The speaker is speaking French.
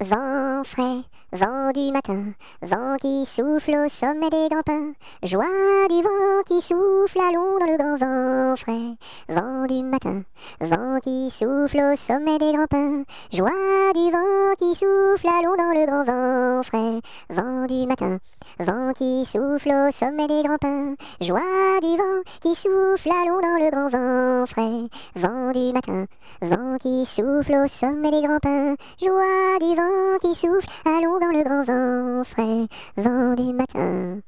Vent frais, vent du matin, vent qui souffle au sommet des grands pins, joie du vent qui souffle à dans le grand vent frais, vent du matin, vent qui souffle au sommet des grands pins, joie du vent qui souffle allons dans le grand vent frais, vent du matin, vent qui souffle au sommet des grands pins, joie du vent qui souffle allons dans le grand vent frais, vent du matin, vent qui souffle au sommet des grands pins, joie du vent qui souffle allons dans le grand vent frais, vent du matin.